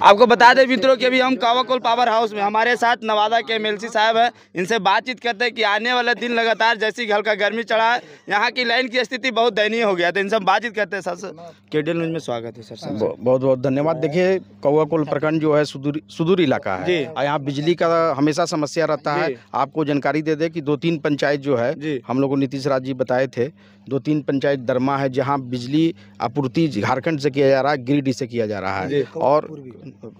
आपको बता दें मित्रों कि अभी हम कावाकोल पावर हाउस में हमारे साथ नवादा के एम साहब हैं इनसे बातचीत करते हैं कि आने वाले दिन लगातार जैसी हल्का गर्मी चढ़ा है यहाँ की लाइन की स्थिति बहुत दयनीय हो गया तो इनसे बातचीत करते हैं सर के डी न्यूज में स्वागत है सर, बहुत बहुत धन्यवाद देखिए कौवाकोल प्रखंड जो है सुदूर सुदूर इलाका है और यहाँ बिजली का हमेशा समस्या रहता है आपको जानकारी दे दे कि दो तीन पंचायत जो है हम लोग को नीतीश राज जी बताए थे दो तीन पंचायत दरमा है जहाँ बिजली आपूर्ति झारखंड से किया जा रहा है गिरिडीह से किया जा रहा है और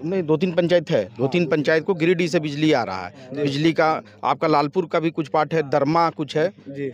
नहीं दो तीन पंचायत है दो हाँ, तीन पंचायत को गिरिडीह से बिजली आ रहा है बिजली का आपका लालपुर का भी कुछ पार्ट है दरमा कुछ है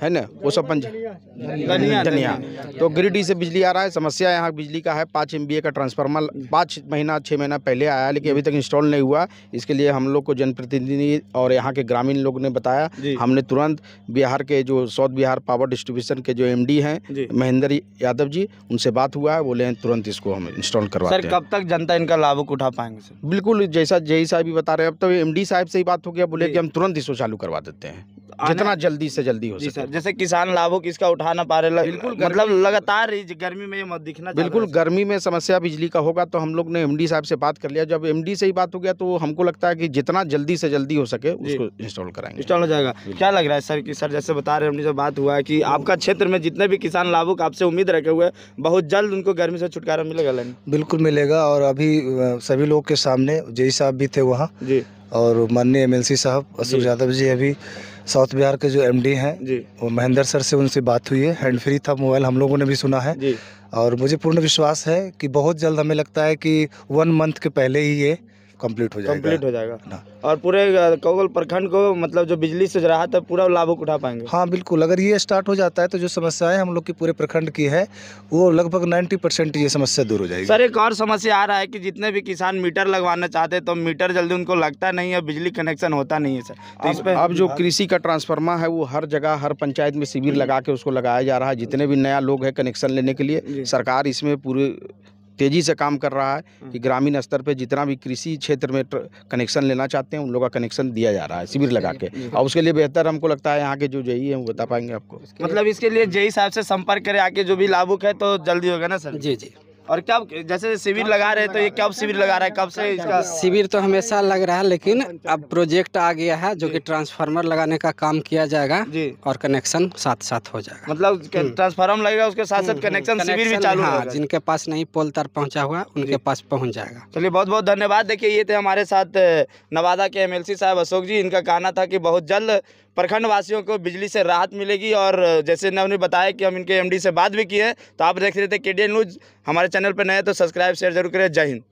है ना वो सब पंचायत धनिया तो गिरिडीह से बिजली आ रहा है समस्या यहाँ बिजली का है पाँच एम का ट्रांसफार्मर पाँच महीना छः महीना पहले आया लेकिन अभी तक इंस्टॉल नहीं हुआ इसके लिए हम लोग को जनप्रतिनिधि और यहाँ के ग्रामीण लोग ने बताया हमने तुरंत बिहार के जो साउथ बिहार पावर डिस्ट्रीब्यूशन के जो एम हैं महेंद्र यादव जी उनसे बात हुआ है बोले तुरंत इसको हम इंस्टॉल करवा कब तक जनता इनका लाभ उठा उठा पाएंगे सर बिल्कुल जैसा जय साहब भी बता रहे हैं अब तो एम साहब से ही बात हो गया बोले कि हम तुरंत इसको चालू करवा देते हैं जितना जल्दी से जल्दी हो सके जैसे किसान लाभों किसका इसका उठा ना पा रहे बिल्कुल मतलब लगातार गर्मी में दिखना बिल्कुल गर्मी में समस्या बिजली का होगा तो हम लोग ने एमडी साहब से बात कर लिया जब एमडी से ही बात हो गया तो हमको लगता है कि जितना जल्दी से जल्दी हो सके उसको इंस्टॉल कराएंगे इंस्टॉल हो जाएगा क्या लग रहा है सर की सर जैसे बता रहे हमने जब बात हुआ है की आपका क्षेत्र में जितने भी किसान लाभुक आपसे उम्मीद रखे हुए बहुत जल्द उनको गर्मी से छुटकारा मिलेगा बिल्कुल मिलेगा और अभी सभी लोग के सामने जय साहब भी थे वहाँ जी और माननीय एम साहब अशोक यादव जी अभी साउथ बिहार के जो एमडी हैं वो महेंद्र सर से उनसे बात हुई है हैंड फ्री था मोबाइल हम लोगों ने भी सुना है और मुझे पूर्ण विश्वास है कि बहुत जल्द हमें लगता है कि वन मंथ के पहले ही ये कंप्लीट हो जाएगा कंप्लीट हो जाएगा हाँ। और पूरे कौगल प्रखंड को मतलब जो बिजली से रहा था पूरा लाभ उठा पाएंगे हाँ बिल्कुल अगर ये स्टार्ट हो जाता है तो जो समस्याएं हम लोग की पूरे प्रखंड की है वो लगभग नाइन्टी परसेंट ये समस्या दूर हो जाएगी सर एक और समस्या आ रहा है कि जितने भी किसान मीटर लगवाना चाहते हैं तो मीटर जल्दी उनको लगता नहीं है बिजली कनेक्शन होता नहीं है सर तो इस पर अब जो हाँ। कृषि का ट्रांसफार्मर है वो हर जगह हर पंचायत में शिविर लगा के उसको लगाया जा रहा है जितने भी नया लोग है कनेक्शन लेने के लिए सरकार इसमें पूरे तेज़ी से काम कर रहा है हम्म। कि ग्रामीण स्तर पे जितना भी कृषि क्षेत्र में कनेक्शन लेना चाहते हैं उन लोगों का कनेक्शन दिया जा रहा है शिविर लगा के और उसके लिए बेहतर हमको लगता है यहाँ के जो जेई है वो बता पाएंगे आपको मतलब इसके लिए जेई साहब से संपर्क करें आके जो भी लाभुक है तो जल्दी होगा ना सर जी जी और क्या जैसे शिविर लगा रहे तो ये कब शिविर लगा रहा है कब से इसका शिविर तो हमेशा लग रहा है लेकिन अब प्रोजेक्ट आ गया है जो कि ट्रांसफार्मर लगाने का काम किया जाएगा जी और कनेक्शन साथ साथ हो जाएगा मतलब हम्म। ट्रांसफार्मर लगेगा उसके साथ साथ हम्म, हम्म। कनेक्शन शिविर भी चालू हाँ, जिनके पास नहीं पोल तार पहुँचा हुआ उनके पास पहुँच जाएगा चलिए बहुत बहुत धन्यवाद देखिए ये थे हमारे साथ नवादा के एम साहब अशोक जी इनका कहना था की बहुत जल्द प्रखंड वासियों को बिजली से राहत मिलेगी और जैसे ने उन्हें बताया कि हम इनके एमडी से बात भी की है तो आप देख रहे थे के न्यूज़ हमारे चैनल पर नए तो सब्सक्राइब शेयर जरूर करें जय हिंद